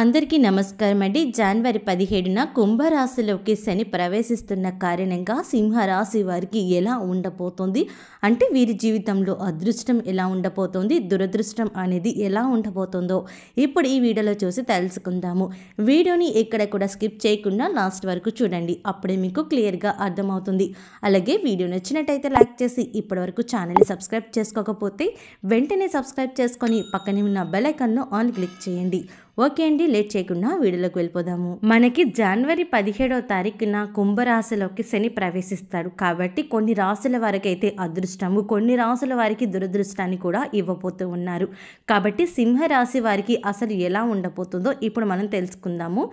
అందరికీ నమస్కారం అండి జనవరి పదిహేడున కుంభరాశిలోకి శని ప్రవేశిస్తున్న కారణంగా సింహరాశి వారికి ఎలా ఉండబోతోంది అంటే వీరి జీవితంలో అదృష్టం ఎలా ఉండబోతోంది దురదృష్టం అనేది ఎలా ఉండబోతుందో ఇప్పుడు ఈ వీడియోలో చూసి తెలుసుకుందాము వీడియోని ఎక్కడ కూడా స్కిప్ చేయకుండా లాస్ట్ వరకు చూడండి అప్పుడే మీకు క్లియర్గా అర్థమవుతుంది అలాగే వీడియో నచ్చినట్టయితే లైక్ చేసి ఇప్పటి వరకు ఛానల్ని సబ్స్క్రైబ్ చేసుకోకపోతే వెంటనే సబ్స్క్రైబ్ చేసుకొని పక్కనే ఉన్న బెల్ ఐకన్ను ఆన్ క్లిక్ చేయండి ఓకే అండి లేట్ చేయకుండా వీడియోలోకి వెళ్ళిపోదాము మనకి జనవరి పదిహేడవ తారీఖున కుంభరాశిలోకి శని ప్రవేశిస్తాడు కాబట్టి కొన్ని రాసుల వారికి అయితే అదృష్టము కొన్ని రాసుల వారికి దురదృష్టాన్ని కూడా ఇవ్వబోతూ ఉన్నారు కాబట్టి సింహరాశి వారికి అసలు ఎలా ఉండబోతుందో ఇప్పుడు మనం తెలుసుకుందాము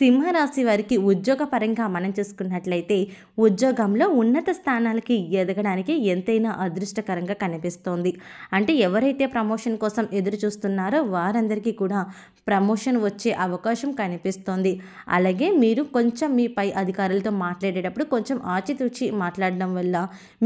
సింహరాశి వారికి ఉద్యోగపరంగా మనం చూసుకున్నట్లయితే ఉద్యోగంలో ఉన్నత స్థానాలకి ఎదగడానికి ఎంతైనా అదృష్టకరంగా కనిపిస్తోంది అంటే ఎవరైతే ప్రమోషన్ కోసం ఎదురు చూస్తున్నారో వారందరికీ కూడా ప్రమో ప్రమోషన్ వచ్చే అవకాశం కనిపిస్తోంది అలాగే మీరు కొంచెం మీ పై అధికారులతో మాట్లాడేటప్పుడు కొంచెం ఆచితూచి మాట్లాడడం వల్ల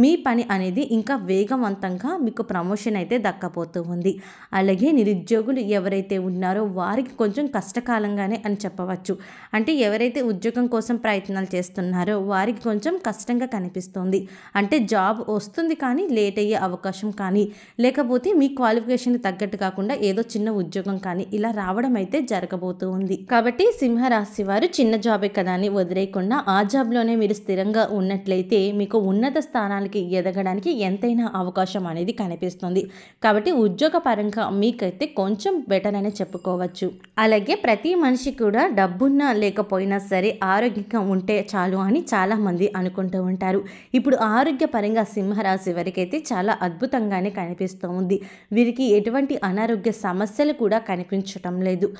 మీ పని అనేది ఇంకా వేగవంతంగా మీకు ప్రమోషన్ అయితే దక్కపోతూ ఉంది అలాగే నిరుద్యోగులు ఎవరైతే ఉన్నారో వారికి కొంచెం కష్టకాలంగానే అని చెప్పవచ్చు అంటే ఎవరైతే ఉద్యోగం కోసం ప్రయత్నాలు చేస్తున్నారో వారికి కొంచెం కష్టంగా కనిపిస్తుంది అంటే జాబ్ వస్తుంది కానీ లేట్ అయ్యే అవకాశం కానీ లేకపోతే మీ క్వాలిఫికేషన్ తగ్గట్టు కాకుండా ఏదో చిన్న ఉద్యోగం కానీ ఇలా రావడం అయితే అయితే జరగబోతూ ఉంది కాబట్టి సింహరాశి వారు చిన్న జాబే కదా అని వదిలేయకుండా ఆ జాబ్లోనే మీరు స్థిరంగా ఉన్నట్లయితే మీకు ఉన్నత స్థానానికి ఎదగడానికి ఎంతైనా అవకాశం అనేది కనిపిస్తుంది కాబట్టి ఉద్యోగ పరంగా మీకైతే కొంచెం బెటర్ అనే చెప్పుకోవచ్చు అలాగే ప్రతి మనిషి కూడా డబ్బున్నా లేకపోయినా సరే ఆరోగ్యంగా ఉంటే చాలు అని చాలామంది అనుకుంటూ ఉంటారు ఇప్పుడు ఆరోగ్యపరంగా సింహరాశి వారికైతే చాలా అద్భుతంగానే కనిపిస్తూ ఉంది వీరికి ఎటువంటి అనారోగ్య సమస్యలు కూడా కనిపించటం లేదు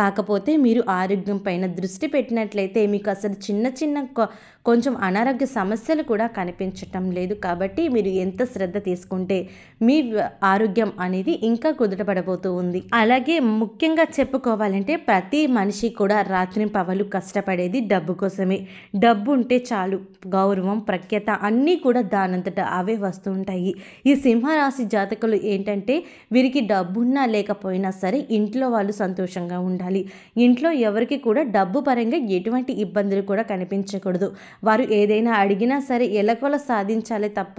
కాకపోతే మీరు ఆరోగ్యం పైన దృష్టి పెట్టినట్లయితే మీకు అసలు చిన్న చిన్న కొంచెం అనారోగ్య సమస్యలు కూడా కనిపించటం లేదు కాబట్టి మీరు ఎంత శ్రద్ధ తీసుకుంటే మీ ఆరోగ్యం అనేది ఇంకా కుదుటపడబోతూ ఉంది అలాగే ముఖ్యంగా చెప్పుకోవాలంటే ప్రతి మనిషి కూడా రాత్రి పవలు కష్టపడేది డబ్బు కోసమే డబ్బు ఉంటే చాలు గౌరవం ప్రఖ్యత అన్నీ కూడా దానంతట అవే వస్తూ ఉంటాయి ఈ సింహరాశి జాతకులు ఏంటంటే వీరికి డబ్బున్నా లేకపోయినా సరే ఇంట్లో వాళ్ళు సంతోషంగా ఉండాలి ఉండాలి ఇంట్లో ఎవరికి కూడా డబ్బు పరంగా ఎటువంటి ఇబ్బందులు కూడా కనిపించకూడదు వారు ఏదైనా అడిగినా సరే ఎలకొల సాధించాలి తప్ప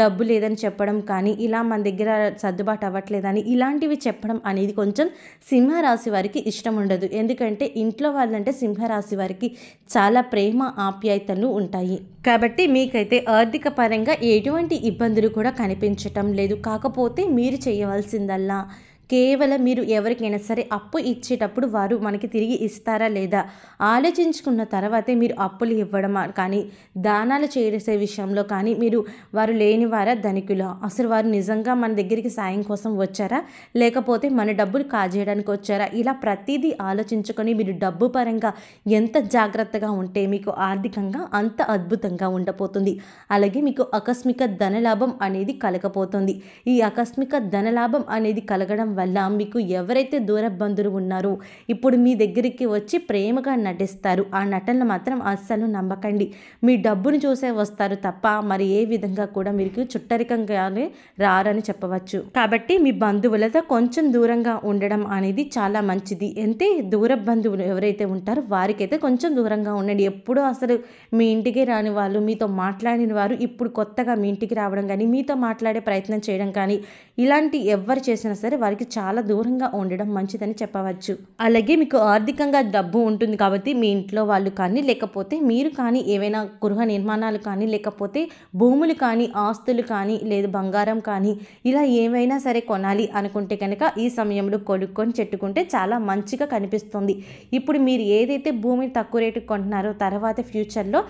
డబ్బు లేదని చెప్పడం కానీ ఇలా మన దగ్గర సర్దుబాటు అవ్వట్లేదని ఇలాంటివి చెప్పడం అనేది కొంచెం సింహరాశి వారికి ఇష్టం ఉండదు ఎందుకంటే ఇంట్లో వాళ్ళంటే సింహరాశి వారికి చాలా ప్రేమ ఆప్యాయతలు ఉంటాయి కాబట్టి మీకైతే ఆర్థిక పరంగా ఎటువంటి ఇబ్బందులు కూడా కనిపించటం లేదు కాకపోతే మీరు చేయవలసిందల్లా కేవలం మీరు ఎవరికైనా సరే అప్పు ఇచ్చేటప్పుడు వారు మనకి తిరిగి ఇస్తారా లేదా ఆలోచించుకున్న తర్వాతే మీరు అప్పులు ఇవ్వడమా కానీ దానాలు చేసే విషయంలో కానీ మీరు వారు లేనివారా ధనికులు అసలు వారు నిజంగా మన దగ్గరికి సాయం కోసం వచ్చారా లేకపోతే మన డబ్బులు కాజేయడానికి వచ్చారా ఇలా ప్రతిదీ ఆలోచించుకొని మీరు డబ్బు పరంగా ఎంత జాగ్రత్తగా ఉంటే మీకు ఆర్థికంగా అంత అద్భుతంగా ఉండపోతుంది అలాగే మీకు ఆకస్మిక ధనలాభం అనేది కలగపోతుంది ఈ ఆకస్మిక ధనలాభం అనేది కలగడం వల్ల మీకు ఎవరైతే దూర బంధువులు ఉన్నారో ఇప్పుడు మీ దగ్గరికి వచ్చి ప్రేమగా నటిస్తారు ఆ నటనలు మాత్రం అస్సలు నమ్మకండి మీ డబ్బును చూసే వస్తారు తప్ప మరి ఏ విధంగా కూడా మీకు చుట్టరికంగానే రారని చెప్పవచ్చు కాబట్టి మీ బంధువులతో కొంచెం దూరంగా ఉండడం అనేది చాలా మంచిది అంతే దూర బంధువులు ఎవరైతే ఉంటారో వారికైతే కొంచెం దూరంగా ఉండండి ఎప్పుడూ అసలు మీ ఇంటికి రాని వాళ్ళు మీతో మాట్లాడిన వారు ఇప్పుడు కొత్తగా మీ ఇంటికి రావడం కానీ మీతో మాట్లాడే ప్రయత్నం చేయడం కానీ ఇలాంటి ఎవరు చేసినా సరే వారికి చాలా దూరంగా ఉండడం మంచిదని చెప్పవచ్చు అలాగే మీకు ఆర్థికంగా డబ్బు ఉంటుంది కాబట్టి మీ ఇంట్లో వాళ్ళు కానీ లేకపోతే మీరు కానీ ఏవైనా గృహ నిర్మాణాలు కానీ లేకపోతే భూములు కానీ ఆస్తులు కానీ లేదు బంగారం కానీ ఇలా ఏమైనా సరే కొనాలి అనుకుంటే కనుక ఈ సమయంలో కొనుక్కొని చెట్టుకుంటే చాలా మంచిగా కనిపిస్తుంది ఇప్పుడు మీరు ఏదైతే భూమిని తక్కువ రేటుకు కొంటున్నారో తర్వాత ఫ్యూచర్లో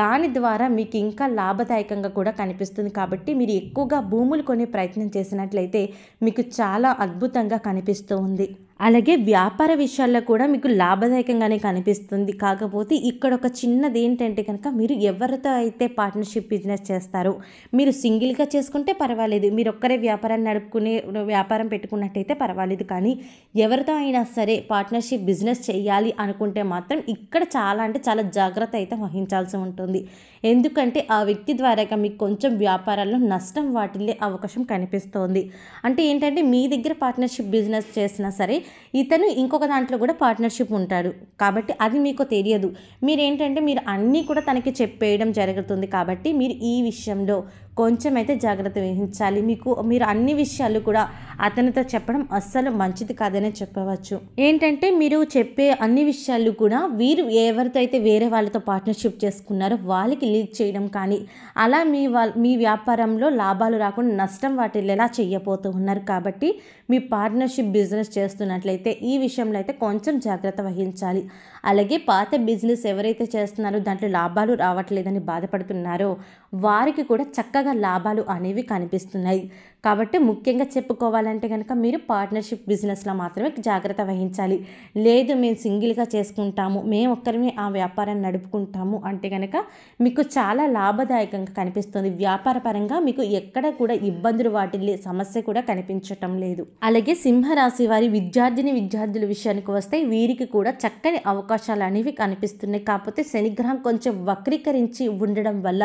దాని ద్వారా మీకు ఇంకా లాభదాయకంగా కూడా కనిపిస్తుంది కాబట్టి మీరు ఎక్కువగా భూములు కొనే ప్రయత్నం చేసినట్లయితే మీకు చాలా అద్భుత అద్భుతంగా కనిపిస్తూ ఉంది అలాగే వ్యాపార విషయాల్లో కూడా మీకు లాభదాయకంగానే కనిపిస్తుంది కాకపోతే ఇక్కడ ఒక చిన్నది ఏంటంటే కనుక మీరు ఎవరితో అయితే పార్ట్నర్షిప్ బిజినెస్ చేస్తారో మీరు సింగిల్గా చేసుకుంటే పర్వాలేదు మీరు ఒక్కరే వ్యాపారాన్ని నడుపుకునే వ్యాపారం పెట్టుకున్నట్టయితే పర్వాలేదు కానీ ఎవరితో అయినా సరే పార్ట్నర్షిప్ బిజినెస్ చేయాలి అనుకుంటే మాత్రం ఇక్కడ చాలా అంటే చాలా జాగ్రత్త అయితే వహించాల్సి ఉంటుంది ఎందుకంటే ఆ వ్యక్తి ద్వారా మీకు కొంచెం వ్యాపారాల్లో నష్టం వాటిల్లే అవకాశం కనిపిస్తోంది అంటే ఏంటంటే మీ దగ్గర పార్ట్నర్షిప్ బిజినెస్ చేసినా సరే ఇతను ఇంకొక దాంట్లో కూడా పార్ట్నర్షిప్ ఉంటారు కాబట్టి అది మీకు తెలియదు మీరేంటంటే మీరు అన్నీ కూడా తనకి చెప్పేయడం జరుగుతుంది కాబట్టి మీరు ఈ విషయంలో కొంచెం అయితే జాగ్రత్త వహించాలి మీకు మీరు అన్ని విషయాలు కూడా అతనితో చెప్పడం అస్సలు మంచిది కాదనే చెప్పవచ్చు ఏంటంటే మీరు చెప్పే అన్ని విషయాలు కూడా వీరు ఎవరితో అయితే వేరే వాళ్ళతో పార్ట్నర్షిప్ చేసుకున్నారో వాళ్ళకి లీక్ చేయడం కానీ అలా మీ మీ వ్యాపారంలో లాభాలు రాకుండా నష్టం వాటిల్లేలా చెయ్యబోతూ ఉన్నారు కాబట్టి మీ పార్ట్నర్షిప్ బిజినెస్ చేస్తున్నట్లయితే ఈ విషయంలో అయితే కొంచెం జాగ్రత్త వహించాలి అలాగే పాత బిజినెస్ ఎవరైతే చేస్తున్నారో దాంట్లో లాభాలు రావట్లేదని బాధపడుతున్నారో వారికి కూడా చక్కగా లాభాలు అనేవి కనిపిస్తున్నాయి కాబట్టి ముఖ్యంగా చెప్పుకోవాలంటే కనుక మీరు పార్ట్నర్షిప్ బిజినెస్లో మాత్రమే జాగ్రత్త వహించాలి లేదు మేము సింగిల్గా చేసుకుంటాము మేము ఒక్కరిమే ఆ వ్యాపారాన్ని నడుపుకుంటాము అంటే కనుక మీకు చాలా లాభదాయకంగా కనిపిస్తుంది వ్యాపార పరంగా మీకు ఎక్కడ కూడా ఇబ్బందులు వాటిల్లే సమస్య కూడా కనిపించటం లేదు అలాగే సింహరాశి వారి విద్యార్థిని విద్యార్థుల విషయానికి వస్తే వీరికి కూడా చక్కని అవకాశాలు అనేవి కనిపిస్తున్నాయి కాకపోతే శనిగ్రహం కొంచెం వక్రీకరించి ఉండడం వల్ల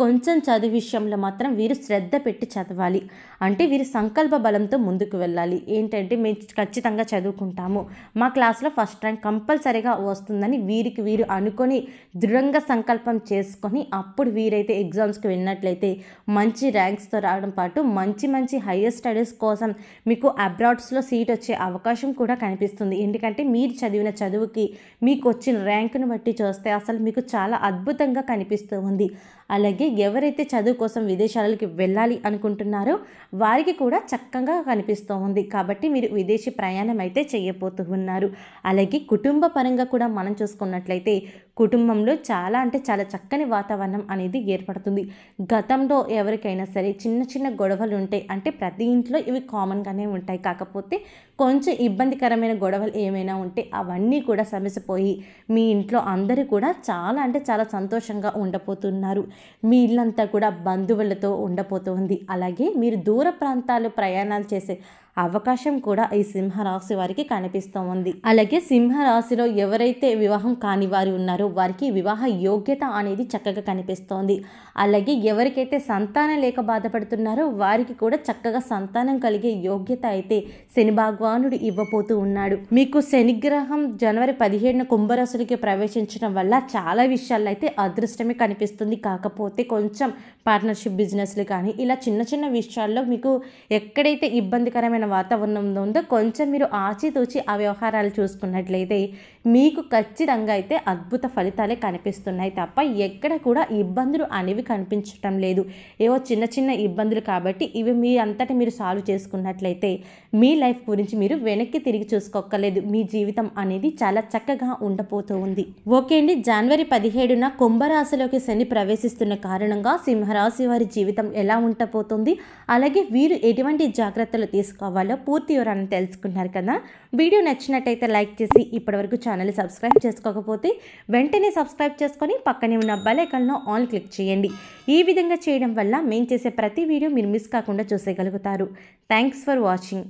కొంచెం చదువు విషయంలో మాత్రం వీరు శ్రద్ధ పెట్టి చదవాలి అంటే వీరు సంకల్ప బలంతో ముందుకు వెళ్ళాలి ఏంటంటే మేము ఖచ్చితంగా చదువుకుంటాము మా క్లాస్లో ఫస్ట్ ర్యాంక్ కంపల్సరీగా వస్తుందని వీరికి వీరు అనుకొని దృఢంగా సంకల్పం చేసుకొని అప్పుడు వీరైతే ఎగ్జామ్స్కి వెళ్ళినట్లయితే మంచి ర్యాంక్స్తో రావడం పాటు మంచి మంచి హయ్యర్ స్టడీస్ కోసం మీకు అబ్రాడ్స్లో సీట్ వచ్చే అవకాశం కూడా కనిపిస్తుంది ఎందుకంటే మీరు చదివిన చదువుకి మీకు వచ్చిన ర్యాంకును బట్టి చూస్తే అసలు మీకు చాలా అద్భుతంగా కనిపిస్తూ ఉంది అలాగే ఎవరైతే చదువు కోసం విదేశాలకి వెళ్ళాలి అనుకుంటున్నారో వారికి కూడా చక్కగా కనిపిస్తూ ఉంది కాబట్టి మీరు విదేశీ ప్రయాణం అయితే చేయబోతూ ఉన్నారు అలాగే కుటుంబ పరంగా కూడా మనం చూసుకున్నట్లయితే కుటుంబంలో చాలా అంటే చాలా చక్కని వాతావరణం అనేది ఏర్పడుతుంది గతంలో ఎవరికైనా సరే చిన్న చిన్న గొడవలు ఉంటాయి అంటే ప్రతి ఇంట్లో ఇవి కామన్గానే ఉంటాయి కాకపోతే కొంచెం ఇబ్బందికరమైన గొడవలు ఏమైనా ఉంటే అవన్నీ కూడా సమసిపోయి మీ ఇంట్లో అందరూ కూడా చాలా అంటే చాలా సంతోషంగా ఉండబోతున్నారు మీ ఇల్లంతా కూడా బంధువులతో ఉండబోతోంది అలాగే మీరు దూర ప్రాంతాలు ప్రయాణాలు చేసే అవకాశం కూడా ఈ సింహరాశి వారికి కనిపిస్తూ ఉంది అలాగే సింహరాశిలో ఎవరైతే వివాహం కాని వారు ఉన్నారో వారికి వివాహ యోగ్యత అనేది చక్కగా కనిపిస్తోంది అలాగే ఎవరికైతే సంతానం లేక బాధపడుతున్నారో వారికి కూడా చక్కగా సంతానం కలిగే యోగ్యత అయితే శని భగవానుడు ఇవ్వబోతూ ఉన్నాడు మీకు శనిగ్రహం జనవరి పదిహేడున కుంభరాశులకి ప్రవేశించడం వల్ల చాలా విషయాల్లో అయితే అదృష్టమే కనిపిస్తుంది కాకపోతే కొంచెం పార్ట్నర్షిప్ బిజినెస్లు కానీ ఇలా చిన్న చిన్న విషయాల్లో మీకు ఎక్కడైతే ఇబ్బందికరమైన వాతావరణంలో ఉందో కొంచెం మీరు ఆచితూచి ఆ వ్యవహారాలు చూసుకున్నట్లయితే మీకు ఖచ్చితంగా అయితే అద్భుత ఫలితాలే కనిపిస్తున్నాయి తప్ప ఎక్కడ కూడా ఇబ్బందులు అనేవి కనిపించటం లేదు ఏవో చిన్న చిన్న ఇబ్బందులు కాబట్టి ఇవి మీ అంతటి మీరు సాల్వ్ చేసుకున్నట్లయితే మీ లైఫ్ గురించి మీరు వెనక్కి తిరిగి చూసుకోకలేదు మీ జీవితం అనేది చాలా చక్కగా ఉండబోతూ ఉంది ఓకే అండి జనవరి పదిహేడున కుంభరాశిలోకి శని ప్రవేశిస్తున్న కారణంగా సింహరాశి వారి జీవితం ఎలా ఉండబోతుంది అలాగే వీరు ఎటువంటి జాగ్రత్తలు తీసుకోవాలో పూర్తి వివరాలను తెలుసుకున్నారు కదా వీడియో నచ్చినట్టయితే లైక్ చేసి ఇప్పటివరకు ఛానల్ ఛానల్ని సబ్స్క్రైబ్ చేసుకోకపోతే వెంటనే సబ్స్క్రైబ్ చేసుకొని పక్కనే ఉన్న బెలైకన్లో ఆల్ క్లిక్ చేయండి ఈ విధంగా చేయడం వల్ల మేము చేసే ప్రతి వీడియో మీరు మిస్ కాకుండా చూసేయగలుగుతారు థ్యాంక్స్ ఫర్ వాచింగ్